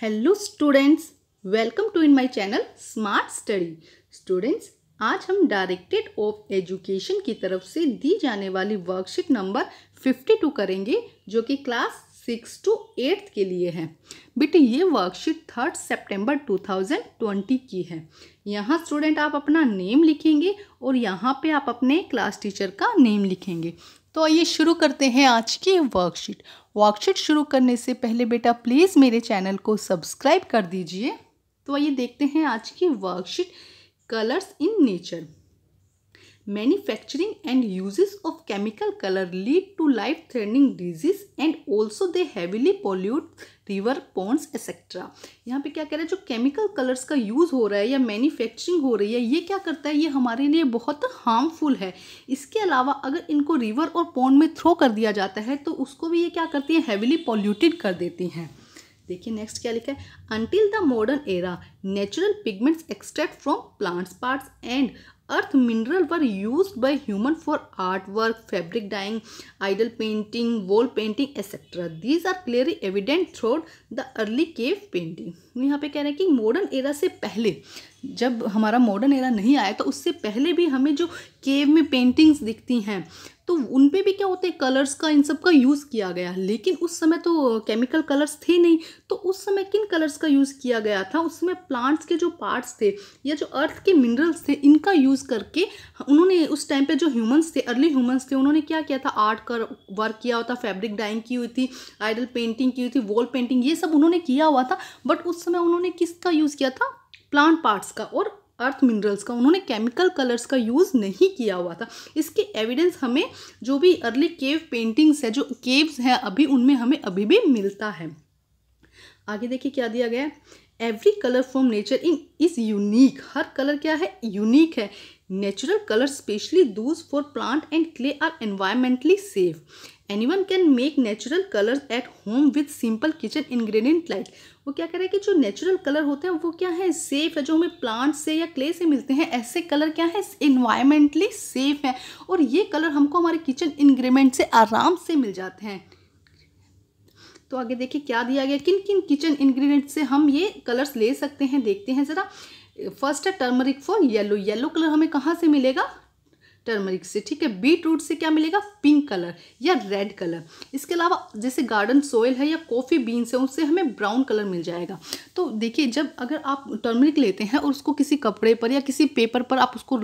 Hello students welcome to in my channel smart study students आज हम directed of education की तरफ से दी जाने वाली वर्कशीट नंबर 52 करेंगे जो कि क्लास सिक्स टू एट्थ के लिए है बेटे ये वर्कशीट थर्ड सितंबर 2020 की है यहाँ स्टूडेंट आप अपना नेम लिखेंगे और यहाँ पे आप अपने क्लास टीचर का नेम लिखेंगे तो आइए शुरू करते हैं आज की वर्कशीट वर्कशीट शुरू करने से पहले बेटा प्लीज़ मेरे चैनल को सब्सक्राइब कर दीजिए तो आइए देखते हैं आज की worksheet colours in nature manufacturing and uses of chemical colour lead to life threatening disease and also they heavily pollute river ponds etcetera यहाँ पे क्या कह रहे हैं जो केमिकल कलर्स का यूज़ हो रहा है या मैन्युफैक्चरिंग हो रही है ये क्या करता है ये हमारे लिए बहुत हार्मफुल है इसके अलावा अगर इनको रिवर और पॉन्ड में थ्रो कर दिया जाता है तो उसको भी ये क्या करती हैं हैविली पॉल्यूटेड कर देती हैं देखिए नेक्स्ट क्या लिखा है until the modern era natural pigments extract from plants parts and earth mineral were used by human for art work fabric dyeing idol painting wall painting etcetera these are clearly evident through the early cave painting यहाँ पे कह रहे हैं कि modern era से पहले जब हमारा मॉडर्न एरा नहीं आया तो उससे पहले भी हमें जो केव में पेंटिंग्स दिखती हैं तो उन पे भी क्या होते हैं कलर्स का इन सब का यूज़ किया गया लेकिन उस समय तो केमिकल कलर्स थे नहीं तो उस समय किन कलर्स का यूज़ किया गया था उस समय प्लांट्स के जो पार्ट्स थे या जो अर्थ के मिनरल्स थे इनका यूज़ करके उन्होंने उस टाइम पे जो ह्यूमंस थे अर्ली ह्यूमंस थे उन्होंने क्या किया था आर्ट कर वर्क किया होता फैब्रिक डाइंग की हुई थी आइडल पेंटिंग की हुई थी वॉल पेंटिंग ये सब उन्होंने किया हुआ था बट उस समय उन्होंने किसका यूज़ किया था प्लांट पार्ट्स का और अर्थ मिनरल्स का उन्होंने केमिकल कलर्स का यूज़ नहीं किया हुआ था इसके एविडेंस हमें जो भी अर्ली केव पेंटिंग्स है जो केव्स हैं अभी उनमें हमें अभी भी मिलता है आगे देखिए क्या दिया गया है every colour from nature in is unique हर कलर क्या है यूनिक है Natural colors specially those for plant and clay are environmentally safe. Anyone can make natural colors at home with simple kitchen ingredient like वो क्या कह रहा है कि जो नेचुरल कलर होते हैं वो क्या है सेफ़ है जो हमें प्लांट से या क्ले से मिलते हैं ऐसे कलर क्या है इन्वायरमेंटली सेफ़ है और ये कलर हमको हमारे किचन इंग्रेडिएंट से आराम से मिल जाते हैं तो आगे देखिए क्या दिया गया किन किन किचन इन्ग्रीडियंट से हम ये कलर्स ले सकते हैं देखते हैं ज़रा फर्स्ट है turmeric for yellow yellow colour हमें कहाँ से मिलेगा टर्मरिक से ठीक है बीट रूट से क्या मिलेगा पिंक कलर या रेड कलर इसके अलावा जैसे गार्डन सोयल है या कॉफ़ी बीन्स है उससे हमें ब्राउन कलर मिल जाएगा तो देखिए जब अगर आप टर्मरिक लेते हैं और उसको किसी कपड़े पर या किसी पेपर पर आप उसको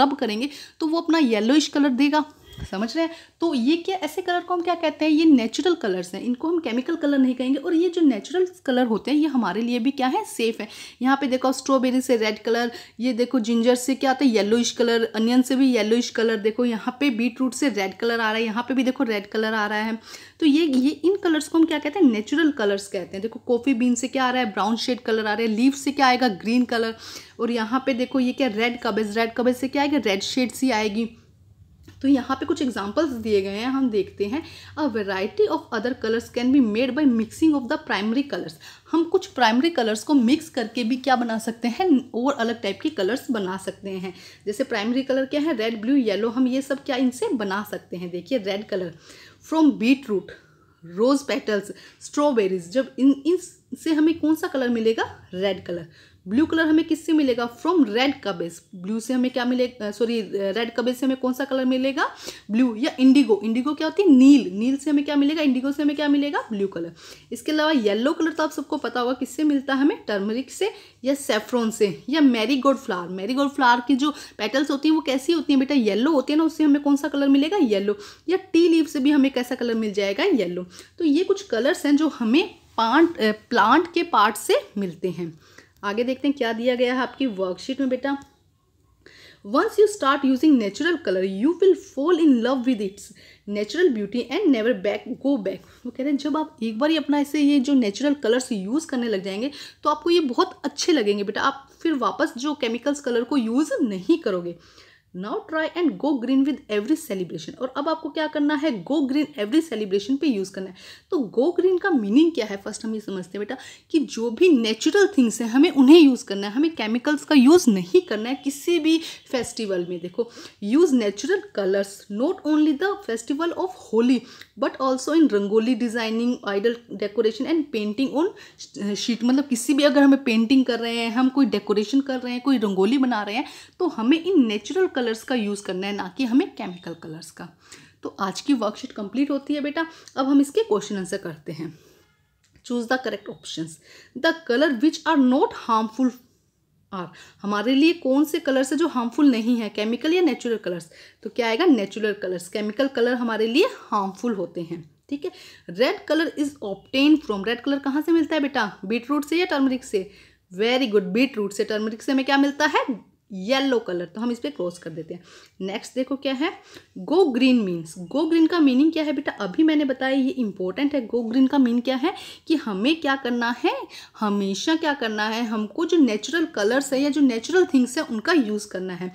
रब करेंगे तो वो अपना येलोइश कलर देगा समझ रहे हैं तो ये क्या ऐसे कलर को हम क्या कहते हैं ये नेचुरल कलर्स हैं इनको हम केमिकल कलर नहीं कहेंगे और ये जो नेचुरल कलर होते हैं ये हमारे लिए भी क्या है सेफ है यहाँ पे देखो स्ट्रॉबेरी से रेड कलर ये देखो जिंजर से क्या आता है येलोइश कलर अनियन से भी येलोइश कलर देखो यहाँ पे बीट रूट से रेड कलर आ रहा है यहाँ पे भी देखो रेड कलर आ रहा है तो ये ये इन कलर्स को हम क्या कहते हैं नेचुरल कलर्स कहते हैं देखो कॉफ़ी बीन से क्या आ रहा है ब्राउन शेड कलर आ रहा है लीव से क्या आएगा ग्रीन कलर और यहाँ पे देखो ये क्या रेड कबेज रेड कबेज से क्या आएगा रेड शेड सी आएगी तो यहाँ पे कुछ एग्जांपल्स दिए गए हैं हम देखते हैं a variety of other colours can be made by mixing of the primary colours हम कुछ प्राइमरी कलर्स को मिक्स करके भी क्या बना सकते हैं और अलग टाइप के कलर्स बना सकते हैं जैसे प्राइमरी कलर क्या है रेड ब्लू येलो हम ये सब क्या इनसे बना सकते हैं देखिए red colour from beetroot rose petals strawberries जब इन इनसे हमें कौन सा कलर मिलेगा रेड कलर ब्लू कलर हमें किससे मिलेगा फ्रॉम रेड कबेज ब्लू से हमें क्या मिलेगा सॉरी रेड कबेज से हमें कौन सा कलर मिलेगा ब्लू या इंडिगो इंडिगो क्या होती है नील नील से हमें क्या मिलेगा इंडिगो से हमें क्या मिलेगा ब्लू कलर इसके अलावा येलो कलर तो आप सबको पता होगा किससे मिलता है हमें टर्मरिक से या सेफ्रॉन से या मैरीगोल्ड फ्लावर मैरीगोल्ड फ्लावर की जो पेटल्स होती हैं वो कैसी होती हैं बेटा येलो होती है ना उससे हमें कौन सा कलर मिलेगा येलो या टी लीव से भी हमें कैसा कलर मिल जाएगा येलो तो ये कुछ कलर्स हैं जो हमें प्लांट के पार्ट से मिलते हैं आगे देखते हैं क्या दिया गया है आपकी वर्कशीट में बेटा once you start using natural colour you will fall in love with its natural beauty and never back go back वो कह रहे हैं जब आप एक बार ही अपना ऐसे ये जो नेचुरल कलर्स यूज़ करने लग जाएंगे तो आपको ये बहुत अच्छे लगेंगे बेटा आप फिर वापस जो केमिकल्स कलर को यूज़ नहीं करोगे now try and go green with every celebration और अब आपको क्या करना है गो ग्रीन एवरी सेलिब्रेशन पे यूज़ करना है तो गो ग्रीन का मीनिंग क्या है फर्स्ट हम ये समझते हैं बेटा कि जो भी नेचुरल थिंग्स हैं हमें उन्हें यूज़ करना है हमें केमिकल्स का यूज़ नहीं करना है किसी भी फेस्टिवल में देखो use natural colours not only the festival of Holi but also in rangoli designing idol decoration and painting on sheet मतलब किसी भी अगर हमें पेंटिंग कर रहे हैं हम कोई डेकोरेशन कर रहे हैं कोई रंगोली बना रहे हैं तो हमें इन नेचुरल कलर कलर्स का यूज़ करना है ना कि हमें केमिकल कलर्स का तो आज की वर्कशीट कंप्लीट होती है बेटा अब हम इसके क्वेश्चन आंसर करते हैं choose the correct option the colour which are not harmful are हमारे लिए कौन से कलर्स है जो हार्मफुल नहीं है केमिकल या नेचुरल कलर्स तो क्या आएगा नेचुरल कलर्स केमिकल कलर हमारे लिए हार्मफुल होते हैं ठीक है red colour is obtain from red colour कहाँ से मिलता है बेटा बीट रूट से या टर्मरिक से वेरी गुड बीट रूट से टर्मरिक से हमें क्या मिलता है येलो कलर तो हम इस पर क्रॉस कर देते हैं नेक्स्ट देखो क्या है go green means go green का मीनिंग क्या है बेटा अभी मैंने बताया ये इंपॉर्टेंट है गो ग्रीन का मीन क्या है कि हमें क्या करना है हमेशा क्या करना है हमको जो नेचुरल कलर्स है या जो नेचुरल थिंग्स है उनका यूज़ करना है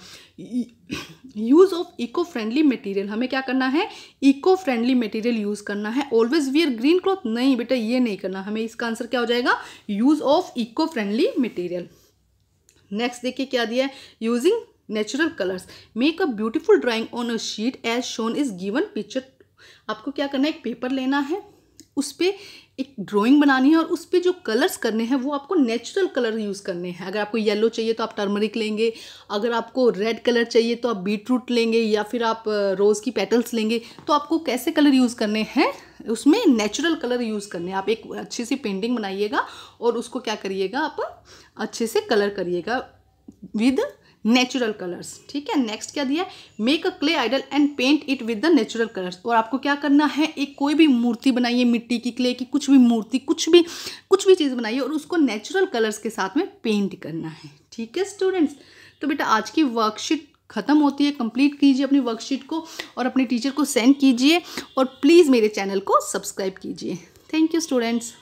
use of eco friendly material हमें क्या करना है इको फ्रेंडली मटीरियल यूज़ करना है ऑलवेज वियर ग्रीन क्लॉथ नहीं बेटा ये नहीं करना हमें इसका आंसर क्या हो जाएगा use of eco friendly material next देखिए क्या दिया है using natural colours make a beautiful drawing on a sheet as shown is given picture आपको क्या करना है एक पेपर लेना है उस पर एक ड्राइंग बनानी है और उस पर जो कलर्स करने हैं वो आपको नेचुरल कलर यूज़ करने हैं अगर आपको येलो चाहिए तो आप टर्मरिक लेंगे अगर आपको रेड कलर चाहिए तो आप बीटरूट लेंगे या फिर आप रोज़ की पेटल्स लेंगे तो आपको कैसे कलर यूज़ करने हैं उसमें नेचुरल कलर यूज़ करने आप एक अच्छी सी पेंटिंग बनाइएगा और उसको क्या करिएगा आप अच्छे से कलर करिएगा विद नेचुरल कलर्स ठीक है नेक्स्ट क्या दिया make a clay idol and paint it with the natural colours और आपको क्या करना है एक कोई भी मूर्ति बनाइए मिट्टी की क्ले की कुछ भी मूर्ति कुछ भी कुछ भी चीज़ बनाइए और उसको नेचुरल कलर्स के साथ में पेंट करना है ठीक है स्टूडेंट्स तो बेटा आज की वर्कशीट ख़त्म होती है कंप्लीट कीजिए अपनी वर्कशीट को और अपने टीचर को सेंड कीजिए और प्लीज़ मेरे चैनल को सब्सक्राइब कीजिए थैंक यू स्टूडेंट्स